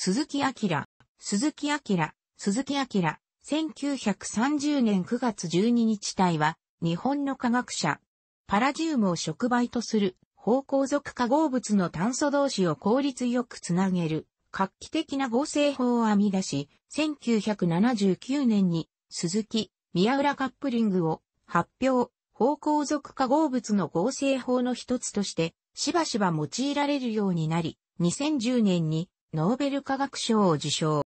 鈴木明、鈴木明、鈴木明、1930年9月12日体は、日本の科学者、パラジウムを触媒とする、方向属化合物の炭素同士を効率よくつなげる、画期的な合成法を編み出し、1979年に、鈴木、宮浦カップリングを発表、方向属化合物の合成法の一つとして、しばしば用いられるようになり、2010年にノーベル化学賞を受賞。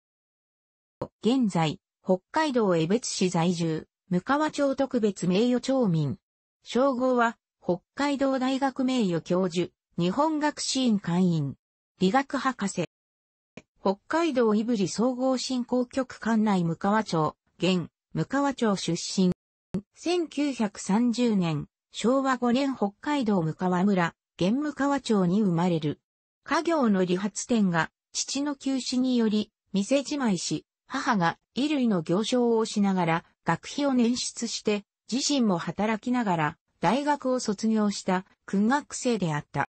現在、北海道江別市在住、向川町特別名誉町民。称号は、北海道大学名誉教授、日本学士院会員、理学博士。北海道胆振総合振興局管内向川町、現、向川町出身。1930年、昭和5年北海道向川村、現向川町に生まれる。家業の理髪店が父の休止により、店じまいし、母が衣類の行商をしながら、学費を捻出して、自身も働きながら、大学を卒業した、訓学生であった。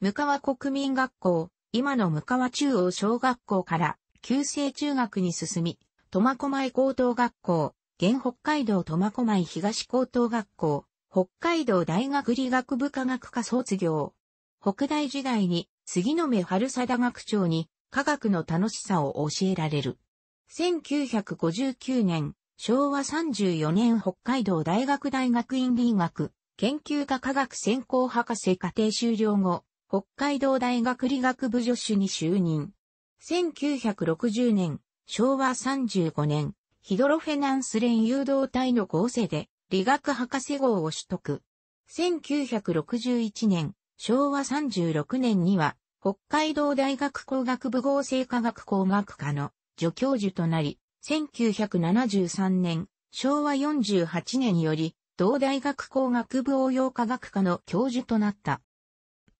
向川国民学校、今の向川中央小学校から、旧制中学に進み、苫小牧高等学校、現北海道苫小牧東高等学校、北海道大学理学部科学科卒業、北大時代に杉野目春貞学長に科学の楽しさを教えられる。1959年、昭和34年北海道大学大学院理学研究科科学専攻博士課程修了後、北海道大学理学部助手に就任。1960年、昭和35年、ヒドロフェナンス連誘導隊の合成で理学博士号を取得。1961年、昭和36年には、北海道大学工学部合成科学工学科の助教授となり、1973年、昭和48年より、同大学工学部応用科学科の教授となった。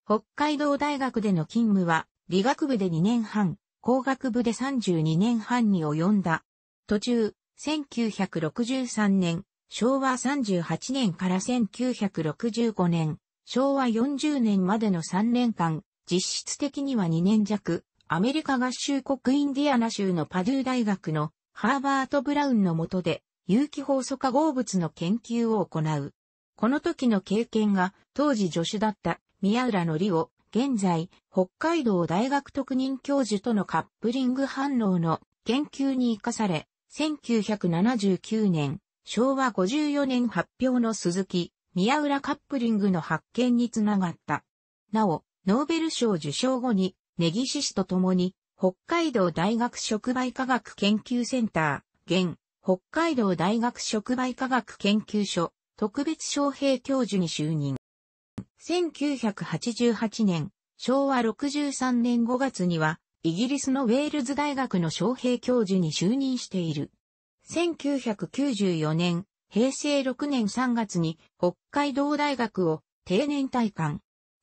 北海道大学での勤務は、理学部で2年半、工学部で32年半に及んだ。途中、1963年、昭和38年から1965年、昭和40年までの3年間、実質的には2年弱、アメリカ合衆国インディアナ州のパドゥー大学のハーバート・ブラウンの下で有機放素化合物の研究を行う。この時の経験が当時助手だった宮浦則を現在北海道大学特任教授とのカップリング反応の研究に生かされ1979年昭和54年発表の鈴木宮浦カップリングの発見につながった。なお、ノーベル賞受賞後に、根岸氏と共に、北海道大学触媒科学研究センター、現、北海道大学触媒科学研究所、特別招聘教授に就任。1988年、昭和63年5月には、イギリスのウェールズ大学の招聘教授に就任している。1994年、平成6年3月に北海道大学を定年退官。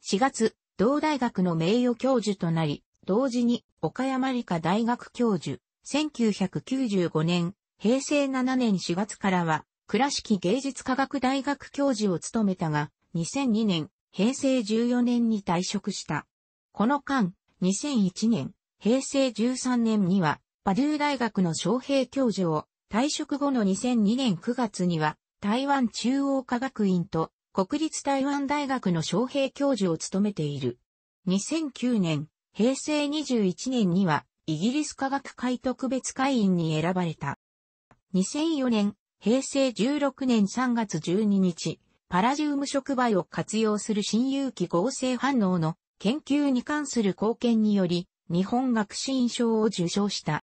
4月、同大学の名誉教授となり、同時に岡山理科大学教授、1995年、平成7年4月からは、倉敷芸術科学大学教授を務めたが、2002年、平成14年に退職した。この間、2001年、平成13年には、パドゥー大学の招聘教授を退職後の2002年9月には、台湾中央科学院と国立台湾大学の招聘教授を務めている。2009年、平成21年には、イギリス科学会特別会員に選ばれた。2004年、平成16年3月12日、パラジウム触媒を活用する新有機合成反応の研究に関する貢献により、日本学士院賞を受賞した。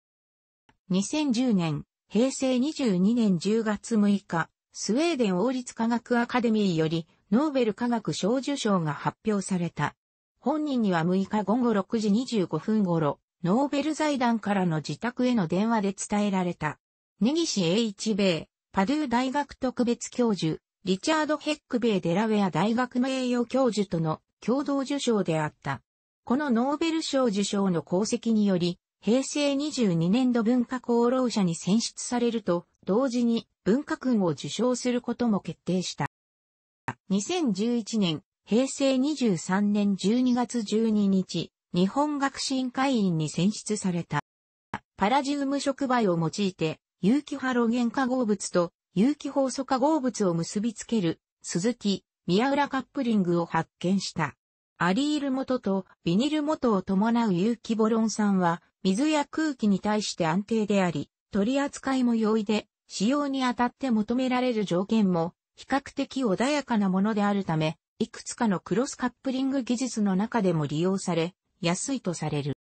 2010年、平成22年10月6日、スウェーデン王立科学アカデミーより、ノーベル科学賞受賞が発表された。本人には6日午後6時25分頃、ノーベル財団からの自宅への電話で伝えられた。根岸英一米、パドゥー大学特別教授、リチャード・ヘック米デラウェア大学名誉教授との共同受賞であった。このノーベル賞受賞の功績により、平成22年度文化功労者に選出されると、同時に文化勲を受賞することも決定した。2011年、平成23年12月12日、日本学進会員に選出された。パラジウム触媒を用いて、有機ハロゲン化合物と有機ホ素化合物を結びつける、鈴木、宮浦カップリングを発見した。アリール元とビニル元を伴う有機ボロン酸は、水や空気に対して安定であり、取り扱いも容易で、使用にあたって求められる条件も、比較的穏やかなものであるため、いくつかのクロスカップリング技術の中でも利用され、安いとされる。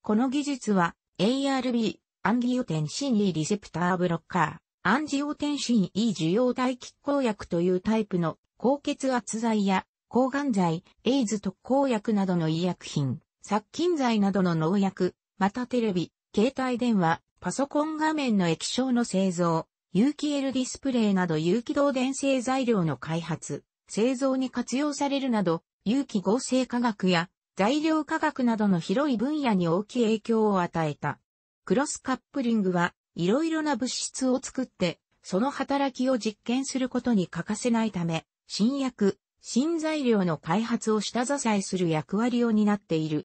この技術は、ARB、アンギオテンシン E リセプターブロッカー、アンジオテンシン E 受容体拮抗薬というタイプの高血圧剤や抗がん剤、エイズ特効薬などの医薬品。殺菌剤などの農薬、またテレビ、携帯電話、パソコン画面の液晶の製造、有機 L ディスプレイなど有機導電性材料の開発、製造に活用されるなど、有機合成化学や材料化学などの広い分野に大きい影響を与えた。クロスカップリングは、いろいろな物質を作って、その働きを実験することに欠かせないため、新薬、新材料の開発を下支えする役割を担っている。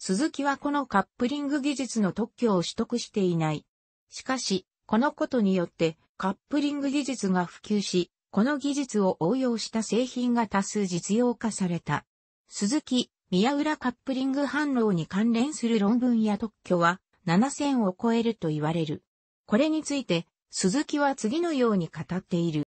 鈴木はこのカップリング技術の特許を取得していない。しかし、このことによってカップリング技術が普及し、この技術を応用した製品が多数実用化された。鈴木、宮浦カップリング反応に関連する論文や特許は7000を超えると言われる。これについて、鈴木は次のように語っている。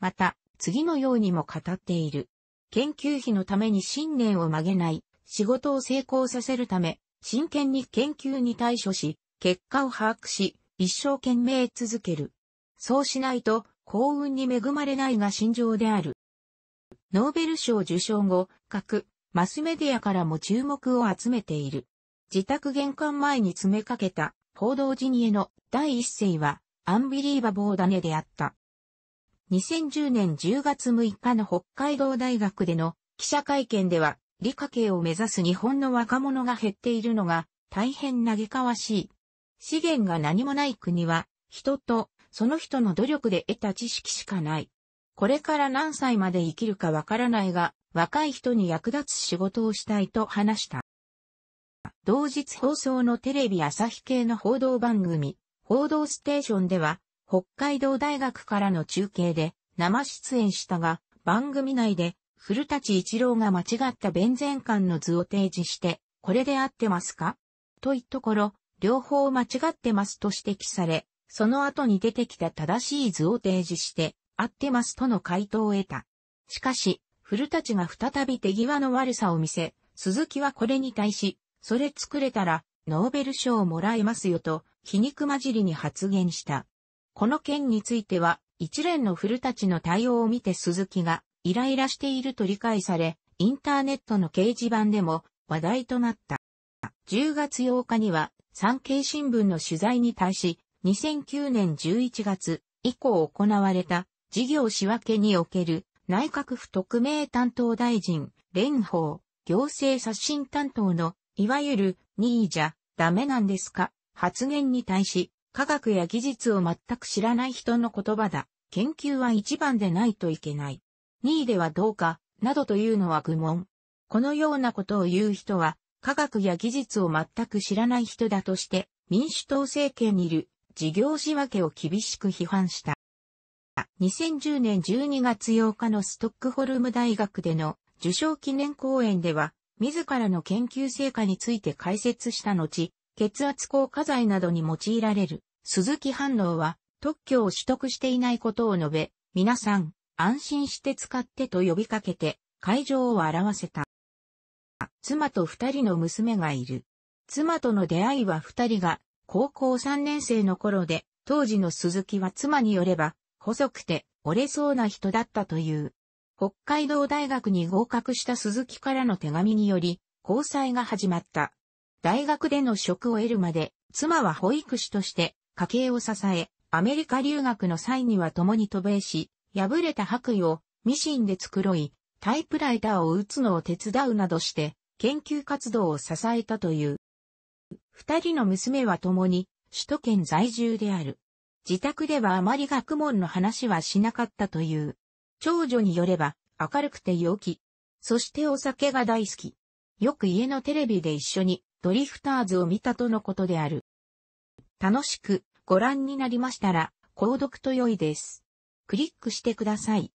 また、次のようにも語っている。研究費のために信念を曲げない仕事を成功させるため、真剣に研究に対処し、結果を把握し、一生懸命続ける。そうしないと幸運に恵まれないが心情である。ノーベル賞受賞後、各マスメディアからも注目を集めている。自宅玄関前に詰めかけた報道陣への第一声はアンビリーバボーダネであった。2010年10月6日の北海道大学での記者会見では理科系を目指す日本の若者が減っているのが大変嘆かわしい。資源が何もない国は人とその人の努力で得た知識しかない。これから何歳まで生きるかわからないが若い人に役立つ仕事をしたいと話した。同日放送のテレビ朝日系の報道番組、報道ステーションでは、北海道大学からの中継で生出演したが、番組内で古立一郎が間違った弁前館の図を提示して、これで合ってますかと言っところ、両方間違ってますと指摘され、その後に出てきた正しい図を提示して、合ってますとの回答を得た。しかし、古立が再び手際の悪さを見せ、鈴木はこれに対し、それ作れたら、ノーベル賞をもらえますよと、皮肉交じりに発言した。この件については、一連の古立の対応を見て鈴木が、イライラしていると理解され、インターネットの掲示板でも話題となった。10月8日には、産経新聞の取材に対し、2009年11月以降行われた事業仕分けにおける内閣府特命担当大臣、蓮舫、行政刷新担当の、いわゆる、ニーじゃ、ダメなんですか発言に対し、科学や技術を全く知らない人の言葉だ。研究は一番でないといけない。2位ではどうか、などというのは愚問。このようなことを言う人は、科学や技術を全く知らない人だとして、民主党政権にいる事業仕分けを厳しく批判した。2010年12月8日のストックホルム大学での受賞記念講演では、自らの研究成果について解説した後、血圧効果剤などに用いられる鈴木反応は特許を取得していないことを述べ、皆さん、安心して使ってと呼びかけて会場を表せた。妻と二人の娘がいる。妻との出会いは二人が高校三年生の頃で、当時の鈴木は妻によれば、細くて折れそうな人だったという。北海道大学に合格した鈴木からの手紙により、交際が始まった。大学での職を得るまで、妻は保育士として家計を支え、アメリカ留学の際には共に渡米し、破れた白衣をミシンで繕い、タイプライターを打つのを手伝うなどして、研究活動を支えたという。二人の娘は共に、首都圏在住である。自宅ではあまり学問の話はしなかったという。長女によれば、明るくて陽気。そしてお酒が大好き。よく家のテレビで一緒にドリフターズを見たとのことである。楽しくご覧になりましたら、購読と良いです。クリックしてください。